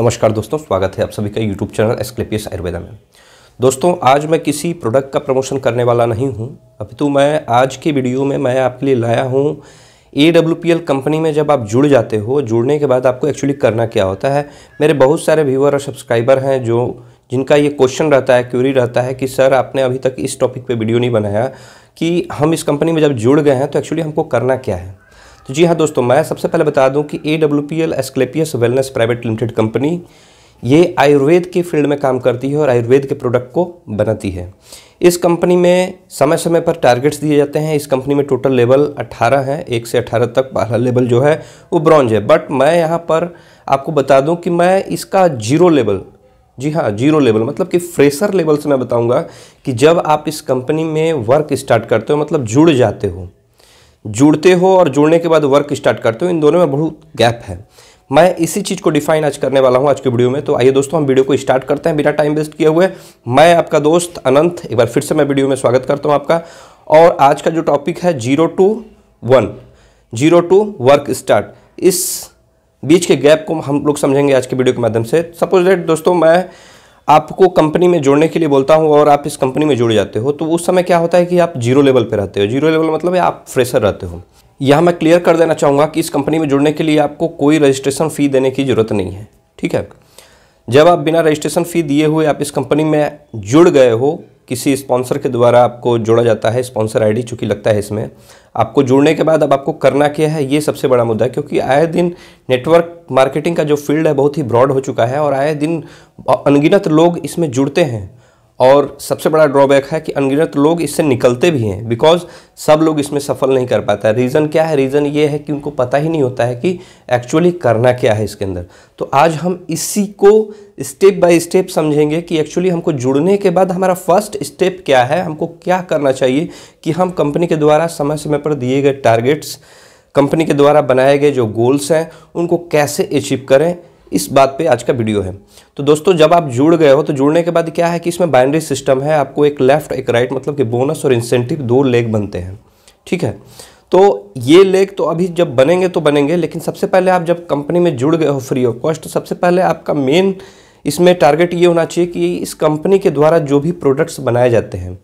नमस्कार दोस्तों स्वागत है आप सभी का यूट्यूब चैनल एस्क्लेपियस आयुर्वेदा में दोस्तों आज मैं किसी प्रोडक्ट का प्रमोशन करने वाला नहीं हूं तो मैं आज के वीडियो में मैं आपके लिए लाया हूं A W P L company में जब आप जुड़ जाते हो जुड़ने के बाद आपको एक्चुअली करना क्या होता है मेरे बहुत सारे व्यूअर और सब्सक्राइबर हैं जो जिनका ये क्वेश्चन रहता है क्यूरी रहता है कि सर आपने अभी तक इस टॉपिक पर वीडियो नहीं बनाया कि हम इस कंपनी में जब जुड़ गए हैं तो एक्चुअली हमको करना क्या है तो जी हाँ दोस्तों मैं सबसे पहले बता दूं कि A W P L Asclepius wellness private limited company ये आयुर्वेद के फील्ड में काम करती है और आयुर्वेद के प्रोडक्ट को बनाती है इस कंपनी में समय समय पर टारगेट्स दिए जाते हैं इस कंपनी में टोटल लेवल 18 है एक से 18 तक पहला लेवल जो है वो ब्रॉन्ज है बट मैं यहाँ पर आपको बता दूँ कि मैं इसका जीरो लेवल जी हाँ जीरो लेवल मतलब कि फ्रेशर लेवल से मैं बताऊँगा कि जब आप इस कंपनी में वर्क स्टार्ट करते हो मतलब जुड़ जाते हो जुड़ते हो और जुड़ने के बाद वर्क स्टार्ट करते हो इन दोनों में बहुत गैप है मैं इसी चीज़ को डिफाइन आज करने वाला हूँ आज के वीडियो में तो आइए दोस्तों हम वीडियो को स्टार्ट करते हैं बिना टाइम वेस्ट किए हुए मैं आपका दोस्त अनंत एक बार फिर से मैं वीडियो में स्वागत करता हूँ आपका और आज का जो टॉपिक है zero to one zero to work start इस बीच के गैप को हम लोग समझेंगे आज के वीडियो के माध्यम से सपोज डेट दोस्तों मैं आपको कंपनी में जोड़ने के लिए बोलता हूँ और आप इस कंपनी में जुड़ जाते हो तो उस समय क्या होता है कि आप जीरो लेवल पर रहते हो जीरो लेवल मतलब है आप फ्रेशर रहते हो यहाँ मैं क्लियर कर देना चाहूँगा कि इस कंपनी में जुड़ने के लिए आपको कोई रजिस्ट्रेशन फ़ी देने की ज़रूरत नहीं है ठीक है जब आप बिना रजिस्ट्रेशन फ़ी दिए हुए आप इस कंपनी में जुड़ गए हो किसी स्पॉन्सर के द्वारा आपको जोड़ा जाता है स्पॉन्सर आईडी चूंकि लगता है इसमें आपको जुड़ने के बाद अब आपको करना क्या है ये सबसे बड़ा मुद्दा है क्योंकि आए दिन नेटवर्क मार्केटिंग का जो फील्ड है बहुत ही ब्रॉड हो चुका है और आए दिन अनगिनत लोग इसमें जुड़ते हैं और सबसे बड़ा ड्रॉबैक है कि अनगिनत लोग इससे निकलते भी हैं बिकॉज सब लोग इसमें सफल नहीं कर पाता है रीज़न क्या है रीज़न ये है कि उनको पता ही नहीं होता है कि एक्चुअली करना क्या है इसके अंदर तो आज हम इसी को स्टेप बाय स्टेप समझेंगे कि एक्चुअली हमको जुड़ने के बाद हमारा फर्स्ट स्टेप क्या है हमको क्या करना चाहिए कि हम कंपनी के द्वारा समय समय पर दिए गए टारगेट्स कंपनी के द्वारा बनाए गए जो गोल्स हैं उनको कैसे अचीव करें इस बात पे आज का वीडियो है तो दोस्तों जब आप जुड़ गए हो तो जुड़ने के बाद क्या है कि इसमें बाइनरी सिस्टम है आपको एक लेफ्ट एक राइट मतलब कि बोनस और इंसेंटिव दो लेग बनते हैं ठीक है तो ये लेग तो अभी जब बनेंगे तो बनेंगे लेकिन सबसे पहले आप जब कंपनी में जुड़ गए हो फ्री ऑफ कॉस्ट तो सबसे पहले आपका मेन इसमें टारगेट ये होना चाहिए कि इस कंपनी के द्वारा जो भी प्रोडक्ट्स बनाए जाते हैं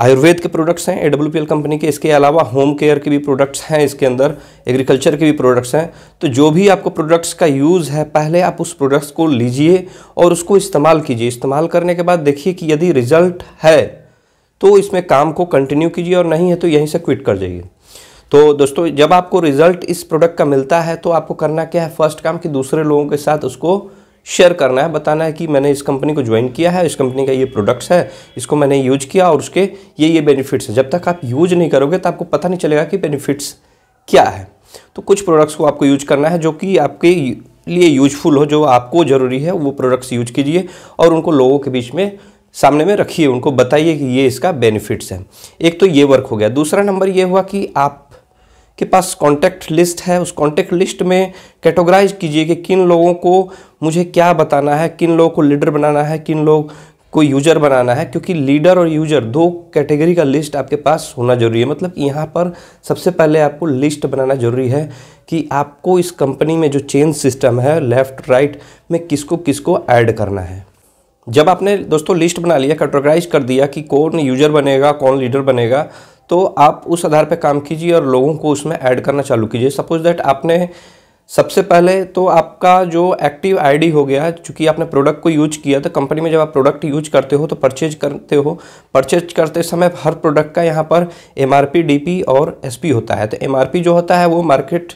आयुर्वेद के प्रोडक्ट्स हैं A W P L company के इसके अलावा होम केयर के भी प्रोडक्ट्स हैं इसके अंदर एग्रीकल्चर के भी प्रोडक्ट्स हैं तो जो भी आपको प्रोडक्ट्स का यूज़ है पहले आप उस प्रोडक्ट्स को लीजिए और उसको इस्तेमाल कीजिए इस्तेमाल करने के बाद देखिए कि यदि रिजल्ट है तो इसमें काम को कंटिन्यू कीजिए और नहीं है तो यहीं से क्विट कर जाइए तो दोस्तों जब आपको रिजल्ट इस प्रोडक्ट का मिलता है तो आपको करना क्या है फर्स्ट काम कि दूसरे लोगों के साथ उसको शेयर करना है बताना है कि मैंने इस कंपनी को ज्वाइन किया है इस कंपनी का ये प्रोडक्ट्स है इसको मैंने यूज किया और उसके ये ये बेनिफिट्स हैं जब तक आप यूज नहीं करोगे तो आपको पता नहीं चलेगा कि बेनिफिट्स क्या है तो कुछ प्रोडक्ट्स को आपको यूज करना है जो कि आपके लिए यूजफुल हो जो आपको ज़रूरी है वो प्रोडक्ट्स यूज कीजिए और उनको लोगों के बीच में सामने में रखिए उनको बताइए कि ये इसका बेनिफिट्स है एक तो ये वर्क हो गया दूसरा नंबर ये हुआ कि आप आपके पास कॉन्टैक्ट लिस्ट है उस कॉन्टैक्ट लिस्ट में कैटेगराइज कीजिए कि किन लोगों को मुझे क्या बताना है किन लोगों को लीडर बनाना है किन लोग को यूजर बनाना है क्योंकि लीडर और यूजर दो कैटेगरी का लिस्ट आपके पास होना जरूरी है मतलब यहाँ पर सबसे पहले आपको लिस्ट बनाना जरूरी है कि आपको इस कंपनी में जो चेंज सिस्टम है लेफ्ट राइट में किसको किसको ऐड करना है जब आपने दोस्तों लिस्ट बना लिया कैटेगराइज कर दिया कि कौन यूजर बनेगा कौन लीडर बनेगा तो आप उस आधार पर काम कीजिए और लोगों को उसमें ऐड करना चालू कीजिए सपोज दैट आपने सबसे पहले तो आपका जो एक्टिव आईडी हो गया चूँकि आपने प्रोडक्ट को यूज किया तो कंपनी में जब आप प्रोडक्ट यूज करते हो तो परचेज करते हो परचेज करते समय हर प्रोडक्ट का यहाँ पर एम आर और एस होता है तो एम जो होता है वो मार्केट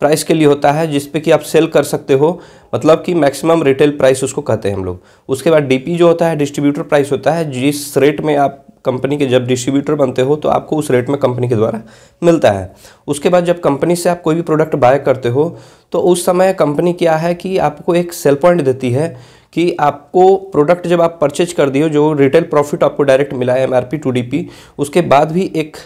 प्राइस के लिए होता है जिसपे कि आप सेल कर सकते हो मतलब कि मैक्सिमम रिटेल प्राइस उसको कहते हैं हम लोग उसके बाद डीपी जो होता है डिस्ट्रीब्यूटर प्राइस होता है जिस रेट में आप कंपनी के जब डिस्ट्रीब्यूटर बनते हो तो आपको उस रेट में कंपनी के द्वारा मिलता है उसके बाद जब कंपनी से आप कोई भी प्रोडक्ट बाय करते हो तो उस समय कंपनी क्या है कि आपको एक सेल पॉइंट देती है कि आपको प्रोडक्ट जब आप परचेज कर दिए जो रिटेल प्रॉफिट आपको डायरेक्ट मिला है एम आर पी उसके बाद भी एक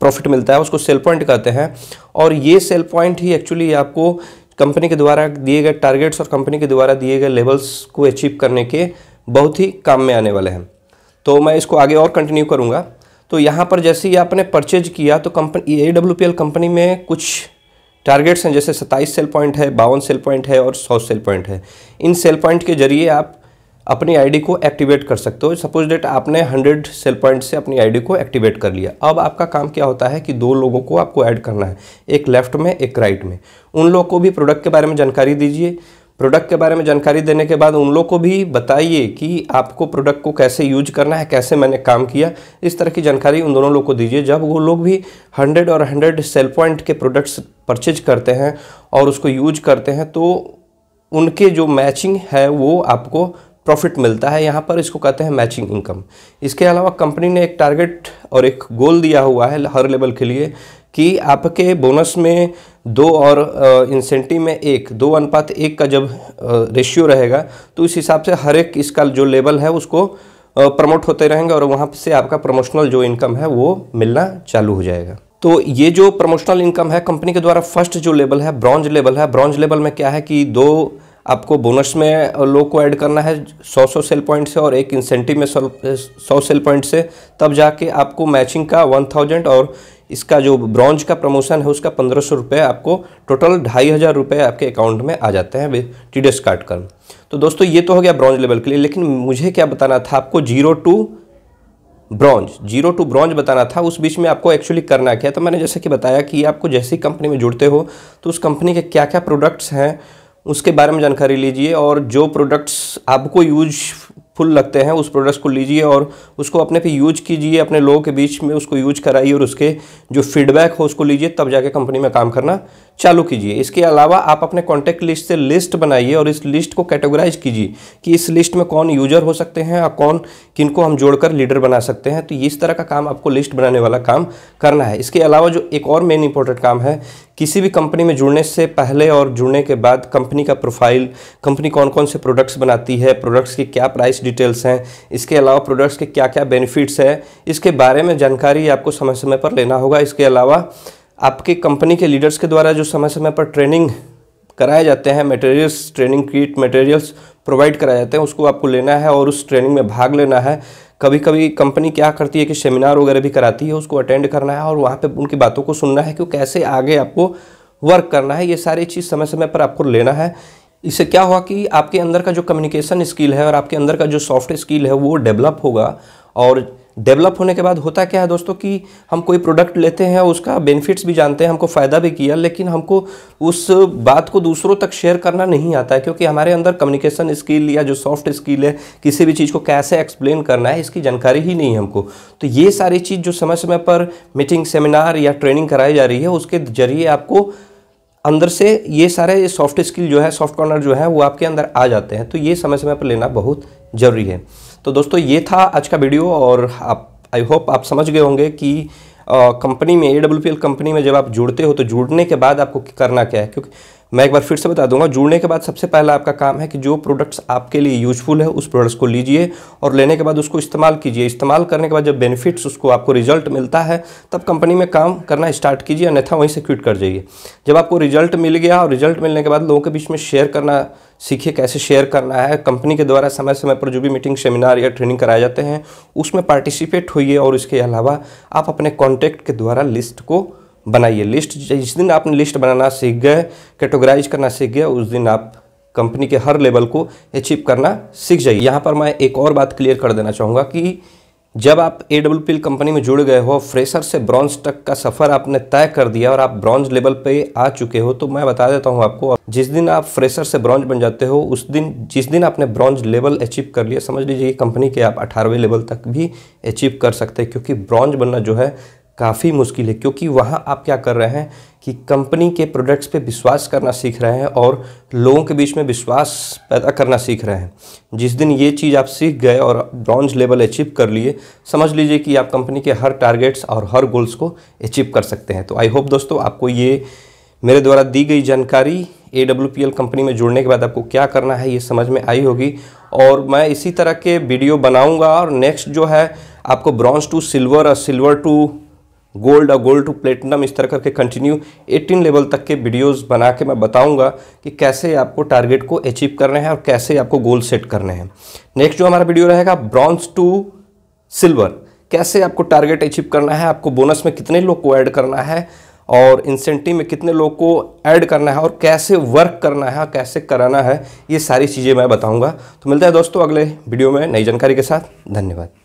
प्रॉफिट मिलता है उसको सेल पॉइंट कहते हैं और ये सेल पॉइंट ही एक्चुअली आपको कंपनी के द्वारा दिए गए टारगेट्स और कंपनी के द्वारा दिए गए लेवल्स को अचीव करने के बहुत ही काम में आने वाले हैं तो मैं इसको आगे और कंटिन्यू करूँगा तो यहाँ पर जैसे ही आपने परचेज किया तो company A W P L company में कुछ टारगेट्स हैं जैसे सत्ताईस सेल पॉइंट है बावन सेल पॉइंट है और सौ सेल पॉइंट है इन सेल पॉइंट के जरिए आप अपनी आईडी को एक्टिवेट कर सकते हो सपोज डेट आपने 100 सेल पॉइंट से अपनी आईडी को एक्टिवेट कर लिया अब आपका काम क्या होता है कि दो लोगों को आपको ऐड करना है एक लेफ्ट में एक राइट में उन लोगों को भी प्रोडक्ट के बारे में जानकारी दीजिए प्रोडक्ट के बारे में जानकारी देने के बाद उन लोग को भी बताइए कि आपको प्रोडक्ट को कैसे यूज करना है कैसे मैंने काम किया इस तरह की जानकारी उन दोनों लोग को दीजिए जब वो लोग भी 100 और 100 सेल पॉइंट के प्रोडक्ट्स परचेज करते हैं और उसको यूज करते हैं तो उनके जो मैचिंग है वो आपको प्रॉफिट मिलता है यहाँ पर इसको कहते हैं मैचिंग इनकम इसके अलावा कंपनी ने एक टारगेट और एक गोल दिया हुआ है हर लेवल के लिए कि आपके बोनस में दो और इंसेंटिव में एक दो अनुपात एक का जब रेशियो रहेगा तो इस हिसाब से हर एक इसका जो लेवल है उसको प्रमोट होते रहेंगे और वहाँ से आपका प्रमोशनल जो इनकम है वो मिलना चालू हो जाएगा तो ये जो प्रमोशनल इनकम है कंपनी के द्वारा फर्स्ट जो लेवल है ब्रॉन्ज लेवल है ब्रॉन्ज लेवल में क्या है कि दो आपको बोनस में लोग को ऐड करना है सौ सौ सेल पॉइंट से और एक इंसेंटिव में सौ सेल पॉइंट से तब जाके आपको मैचिंग का वन थाउजेंड और इसका जो ब्रॉन्ज का प्रमोशन है उसका पंद्रह सौ रुपये आपको टोटल ढाई हज़ार रुपये आपके अकाउंट में आ जाते हैं टी डी एस कार्ड कर तो दोस्तों ये तो हो गया ब्रॉन्ज लेवल के लिए लेकिन मुझे क्या बताना था आपको zero to bronze zero to bronze बताना था उस बीच में आपको एक्चुअली करना क्या तो मैंने जैसे कि बताया कि आपको जैसी कंपनी में जुड़ते हो तो उस कंपनी के क्या क्या प्रोडक्ट्स हैं उसके बारे में जानकारी लीजिए और जो प्रोडक्ट्स आपको यूज फुल लगते हैं उस प्रोडक्ट्स को लीजिए और उसको अपने पे यूज कीजिए अपने लोगों के बीच में उसको यूज कराइए और उसके जो फीडबैक हो उसको लीजिए तब जाके कंपनी में काम करना चालू कीजिए इसके अलावा आप अपने कॉन्टैक्ट लिस्ट से लिस्ट बनाइए और इस लिस्ट को कैटेगराइज कीजिए कि इस लिस्ट में कौन यूजर हो सकते हैं और कौन किनको हम जोड़कर लीडर बना सकते हैं तो इस तरह का काम आपको लिस्ट बनाने वाला काम करना है इसके अलावा जो एक और मेन इंपॉर्टेंट काम है किसी भी कंपनी में जुड़ने से पहले और जुड़ने के बाद कंपनी का प्रोफाइल कंपनी कौन कौन से प्रोडक्ट्स बनाती है प्रोडक्ट्स की क्या प्राइस डिटेल्स हैं इसके अलावा प्रोडक्ट्स के क्या क्या बेनिफिट्स हैं इसके बारे में जानकारी आपको समय समय पर लेना होगा इसके अलावा आपके कंपनी के लीडर्स के द्वारा जो समय समय पर ट्रेनिंग कराए जाते हैं materials training kit materials provide कराए जाते हैं उसको आपको लेना है और उस ट्रेनिंग में भाग लेना है कभी कभी कंपनी क्या करती है कि सेमिनार वगैरह भी कराती है उसको अटेंड करना है और वहाँ पर उनकी बातों को सुनना है कि कैसे आगे आपको वर्क करना है ये सारी चीज़ समय समय पर आपको लेना है इससे क्या हुआ कि आपके अंदर का जो कम्युनिकेशन स्किल है और आपके अंदर का जो सॉफ्ट स्किल है वो डेवलप होगा और डेवलप होने के बाद होता क्या है दोस्तों कि हम कोई प्रोडक्ट लेते हैं उसका बेनिफिट्स भी जानते हैं हमको फ़ायदा भी किया लेकिन हमको उस बात को दूसरों तक शेयर करना नहीं आता है क्योंकि हमारे अंदर कम्युनिकेशन स्किल या जो सॉफ्ट स्किल है किसी भी चीज़ को कैसे एक्सप्लेन करना है इसकी जानकारी ही नहीं है हमको तो ये सारी चीज़ जो समय समय पर मीटिंग सेमिनार या ट्रेनिंग कराई जा रही है उसके जरिए आपको अंदर से ये सारे सॉफ्ट स्किल जो है सॉफ्ट कॉर्नर जो है वो आपके अंदर आ जाते हैं तो ये समय समय पर लेना बहुत ज़रूरी है तो दोस्तों ये था आज का वीडियो और आप आई होप आप समझ गए होंगे कि कंपनी में ए डब्ल्यू कंपनी में जब आप जुड़ते हो तो जुड़ने के बाद आपको करना क्या है क्योंकि मैं एक बार फिर से बता दूंगा जुड़ने के बाद सबसे पहला आपका काम है कि जो प्रोडक्ट्स आपके लिए यूजफुल है उस प्रोडक्ट्स को लीजिए और लेने के बाद उसको इस्तेमाल कीजिए इस्तेमाल करने के बाद जब बेनिफिट्स उसको आपको रिजल्ट मिलता है तब कंपनी में काम करना स्टार्ट कीजिए अन्यथा वहीं से क्विट कर जाइए जब आपको रिजल्ट मिल गया और रिजल्ट मिलने के बाद लोगों के बीच में शेयर करना सीखिए कैसे शेयर करना है कंपनी के द्वारा समय समय पर जो भी मीटिंग सेमिनार या ट्रेनिंग कराए जाते हैं उसमें पार्टिसिपेट होइए और इसके अलावा आप अपने कॉन्टैक्ट के द्वारा लिस्ट को बनाइए लिस्ट जिस दिन आपने लिस्ट बनाना सीख गए कैटेगराइज करना सीख गए उस दिन आप कंपनी के हर लेवल को अचीव करना सीख जाइए यहाँ पर मैं एक और बात क्लियर कर देना चाहूँगा कि जब आप A W P L company में जुड़ गए हो फ्रेशर से ब्रॉन्ज तक का सफ़र आपने तय कर दिया और आप ब्रॉन्ज लेवल पे आ चुके हो तो मैं बता देता हूँ आपको जिस दिन आप फ्रेशर से ब्रॉन्ज बन जाते हो उस दिन जिस दिन आपने ब्रॉन्ज लेवल अचीव कर लिया समझ लीजिए कंपनी के आप अठारहवें लेवल तक भी अचीव कर सकते हैं क्योंकि ब्रॉन्ज बनना जो है काफ़ी मुश्किल है क्योंकि वहाँ आप क्या कर रहे हैं कि कंपनी के प्रोडक्ट्स पे विश्वास करना सीख रहे हैं और लोगों के बीच में विश्वास पैदा करना सीख रहे हैं जिस दिन ये चीज़ आप सीख गए और ब्रॉन्ज लेवल अचीव कर लिए समझ लीजिए कि आप कंपनी के हर टारगेट्स और हर गोल्स को अचीव कर सकते हैं तो आई होप दोस्तों आपको ये मेरे द्वारा दी गई जानकारी ए कंपनी में जुड़ने के बाद आपको क्या करना है ये समझ में आई होगी और मैं इसी तरह के वीडियो बनाऊँगा और नेक्स्ट जो है आपको ब्रॉन्ज टू सिल्वर और सिल्वर टू गोल्ड और गोल्ड टू प्लेटिनम इस तरह करके कंटिन्यू 18 लेवल तक के वीडियोस बना के मैं बताऊंगा कि कैसे आपको टारगेट को अचीव करना है और कैसे आपको गोल सेट करने हैं नेक्स्ट जो हमारा वीडियो रहेगा ब्रॉन्ज टू सिल्वर कैसे आपको टारगेट अचीव करना है आपको बोनस में कितने लोग को ऐड करना है और इंसेंटिव में कितने लोग को ऐड करना है और कैसे वर्क करना है और कैसे कराना है ये सारी चीज़ें मैं बताऊँगा तो मिलता है दोस्तों अगले वीडियो में नई जानकारी के साथ धन्यवाद